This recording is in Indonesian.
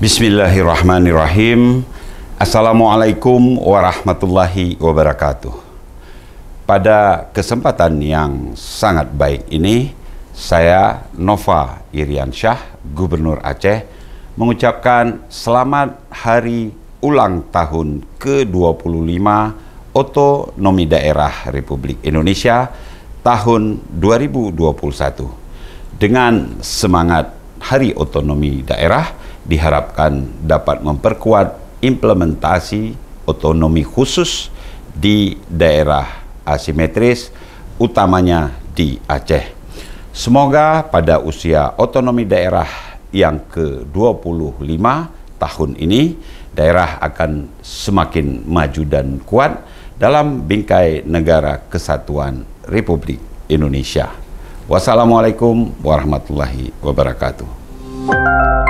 Bismillahirrahmanirrahim. Assalamualaikum warahmatullahi wabarakatuh. Pada kesempatan yang sangat baik ini, saya Nova Iriansyah, Gubernur Aceh, mengucapkan selamat hari ulang tahun ke-25 Otonomi Daerah Republik Indonesia tahun 2021. Dengan semangat Hari Otonomi Daerah, diharapkan dapat memperkuat implementasi otonomi khusus di daerah asimetris, utamanya di Aceh. Semoga pada usia otonomi daerah yang ke-25 tahun ini, daerah akan semakin maju dan kuat dalam bingkai negara kesatuan Republik Indonesia. Wassalamualaikum warahmatullahi wabarakatuh.